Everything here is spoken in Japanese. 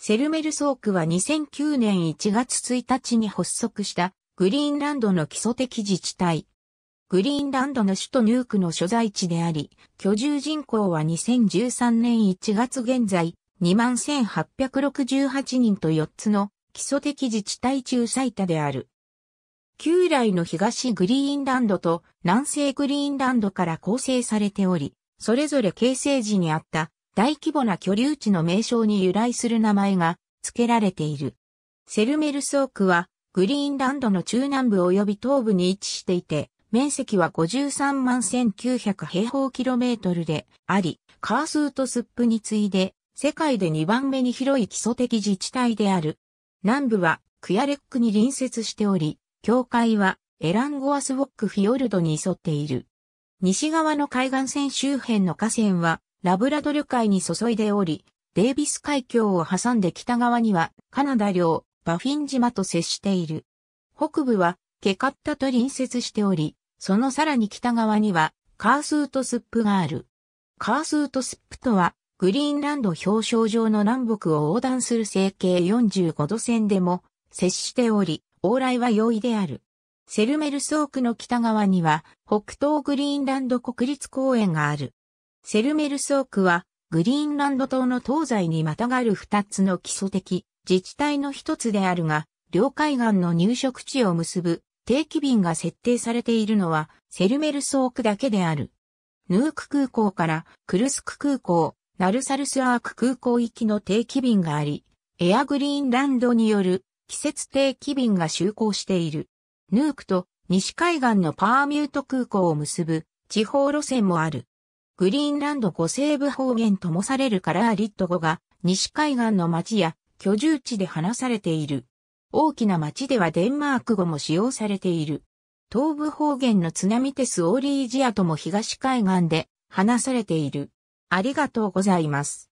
セルメルソークは2009年1月1日に発足したグリーンランドの基礎的自治体。グリーンランドの首都ニュークの所在地であり、居住人口は2013年1月現在21,868人と4つの基礎的自治体中最多である。旧来の東グリーンランドと南西グリーンランドから構成されており、それぞれ形成時にあった大規模な居留地の名称に由来する名前が付けられている。セルメルソークはグリーンランドの中南部及び東部に位置していて、面積は53万1900平方キロメートルであり、カースーとスップに次いで世界で2番目に広い基礎的自治体である。南部はクヤレックに隣接しており、境界はエランゴアスウォックフィヨルドに沿っている。西側の海岸線周辺の河川はラブラドル海に注いでおり、デイビス海峡を挟んで北側にはカナダ領バフィン島と接している。北部はケカッタと隣接しており、そのさらに北側にはカースートスップがある。カースートスップとはグリーンランド表彰状の南北を横断する整形45度線でも接しており、往来は容易である。セルメルソークの北側には北東グリーンランド国立公園がある。セルメルソークは、グリーンランド島の東西にまたがる二つの基礎的自治体の一つであるが、両海岸の入植地を結ぶ定期便が設定されているのはセルメルソークだけである。ヌーク空港からクルスク空港、ナルサルスアーク空港行きの定期便があり、エアグリーンランドによる季節定期便が就航している。ヌークと西海岸のパーミュート空港を結ぶ地方路線もある。グリーンランド5西部方言ともされるカラーリット語が西海岸の町や居住地で話されている。大きな町ではデンマーク語も使用されている。東部方言の津波テスオーリージアとも東海岸で話されている。ありがとうございます。